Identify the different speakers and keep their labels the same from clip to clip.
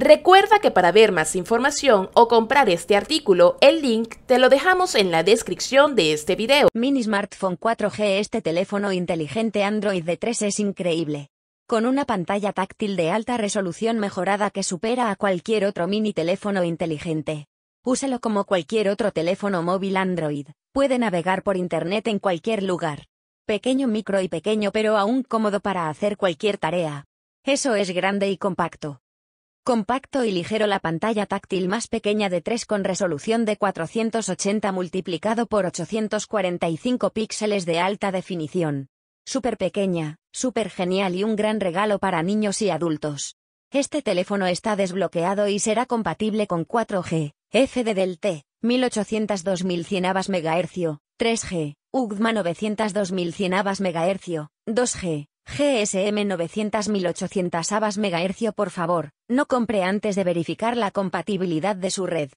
Speaker 1: Recuerda que para ver más información o comprar este artículo, el
Speaker 2: link te lo dejamos en la descripción de este video. Mini Smartphone 4G Este teléfono inteligente Android de 3 es increíble. Con una pantalla táctil de alta resolución mejorada que supera a cualquier otro mini teléfono inteligente. Úsalo como cualquier otro teléfono móvil Android. Puede navegar por Internet en cualquier lugar. Pequeño micro y pequeño pero aún cómodo para hacer cualquier tarea. Eso es grande y compacto. Compacto y ligero la pantalla táctil más pequeña de 3 con resolución de 480 multiplicado por 845 píxeles de alta definición. Súper pequeña, súper genial y un gran regalo para niños y adultos. Este teléfono está desbloqueado y será compatible con 4G, del T, 1800-2100 MHz, 3G, UGMA 900-2100 MHz, 2G, GSM 900-1800 ABAS MHz por favor, no compre antes de verificar la compatibilidad de su red.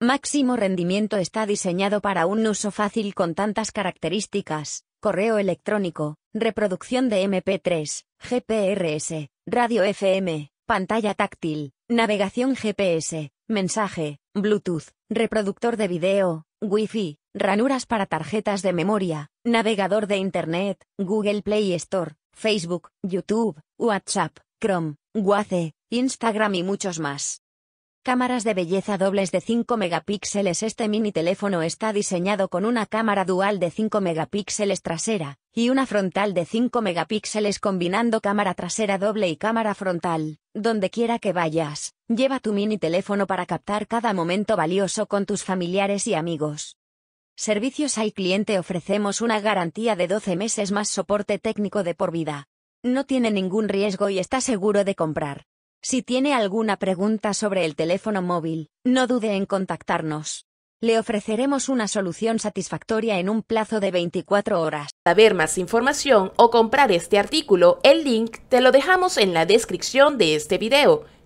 Speaker 2: Máximo rendimiento está diseñado para un uso fácil con tantas características, correo electrónico, reproducción de MP3, GPRS, radio FM, pantalla táctil, navegación GPS, mensaje, Bluetooth, reproductor de video, Wi-Fi, ranuras para tarjetas de memoria, navegador de Internet, Google Play Store, Facebook, YouTube, WhatsApp, Chrome, Waze, Instagram y muchos más. Cámaras de belleza dobles de 5 megapíxeles Este mini teléfono está diseñado con una cámara dual de 5 megapíxeles trasera, y una frontal de 5 megapíxeles combinando cámara trasera doble y cámara frontal. Donde quiera que vayas, lleva tu mini teléfono para captar cada momento valioso con tus familiares y amigos. Servicios al cliente ofrecemos una garantía de 12 meses más soporte técnico de por vida. No tiene ningún riesgo y está seguro de comprar. Si tiene alguna pregunta sobre el teléfono móvil, no dude en contactarnos. Le ofreceremos una solución satisfactoria en un plazo de 24 horas. Para ver más
Speaker 1: información o comprar este artículo, el link te lo dejamos en la descripción de este video.